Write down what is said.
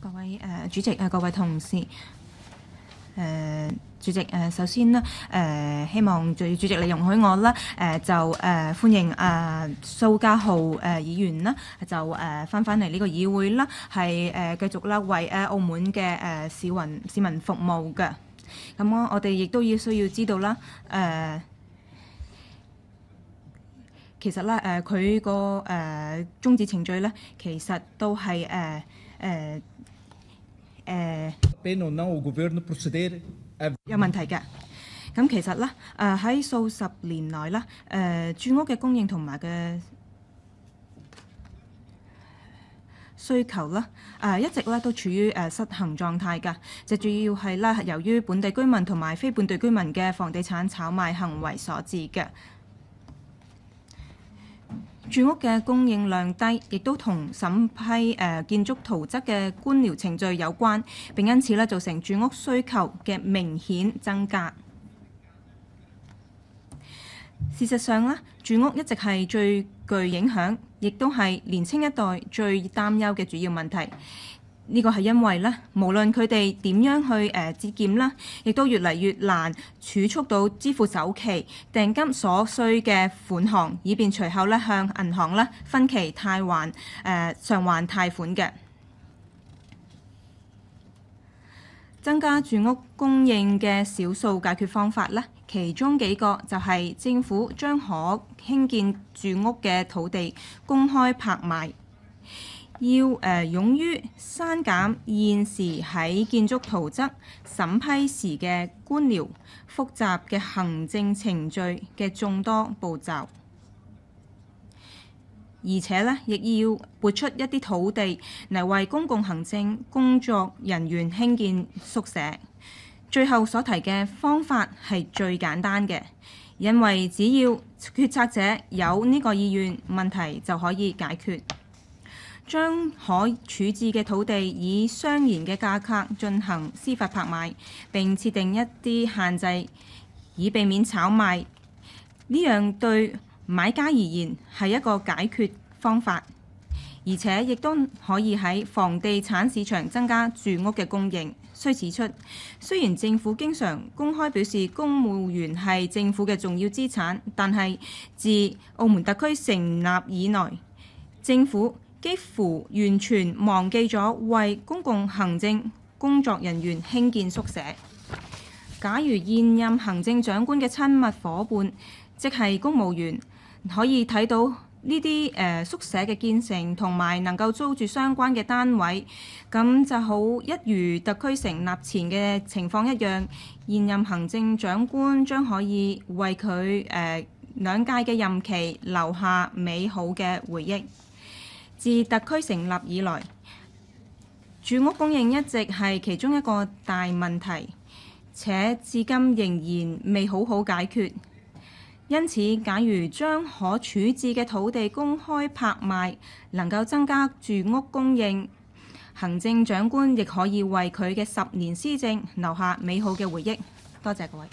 各位诶，主席啊，各位同事诶，主席诶，首先咧诶，希望最主席你容许我啦诶，就诶欢迎诶苏家豪诶议员啦，就诶翻返嚟呢个议会啦，系诶继续啦为诶澳门嘅诶市民市民服务嘅。咁我我哋亦都要需要知道啦诶。其實咧，誒佢個誒終止程序咧，其實都係誒誒誒。有問題嘅。咁其實咧，誒喺數十年來咧，誒住屋嘅供應同埋嘅需求咧，誒一直咧都處於誒失衡狀態噶，就主要係咧，由於本地居民同埋非本地居民嘅房地產炒賣行為所致嘅。住屋嘅供應量低，亦都同審批誒建築圖则嘅官僚程序有關，並因此咧造成住屋需求嘅明顯增加。事實上咧，住屋一直係最具影響，亦都係年青一代最擔憂嘅主要問題。呢個係因為咧，無論佢哋點樣去誒節儉啦，亦都越嚟越難儲蓄到支付首期訂金所需嘅款項，以便隨後咧向銀行咧分期貸還誒償還貸款嘅。增加住屋供應嘅少數解決方法咧，其中幾個就係政府將可興建住屋嘅土地公開拍賣。要誒勇於刪減現時喺建築圖則審批時嘅官僚複雜嘅行政程序嘅眾多步驟，而且呢，亦要撥出一啲土地嚟為公共行政工作人員興建宿舍。最後所提嘅方法係最簡單嘅，因為只要決策者有呢個意願，問題就可以解決。將可處置嘅土地以雙然嘅價格進行司法拍賣，並設定一啲限制，以避免炒賣。呢樣對買家而言係一個解決方法，而且亦都可以喺房地產市場增加住屋嘅供應。需指出，雖然政府經常公開表示公務員係政府嘅重要資產，但係自澳門特區成立以來，政府幾乎完全忘記咗為公共行政工作人員興建宿舍。假如現任行政長官嘅親密伙伴，即係公務員，可以睇到呢啲誒宿舍嘅建成同埋能夠租住相關嘅單位，咁就好一如特區成立前嘅情況一樣。現任行政長官將可以為佢誒兩屆嘅任期留下美好嘅回憶。自特區成立以來，住屋供應一直係其中一個大問題，且至今仍然未好好解決。因此，假如將可處置嘅土地公開拍賣，能夠增加住屋供應，行政長官亦可以為佢嘅十年施政留下美好嘅回憶。多謝各位。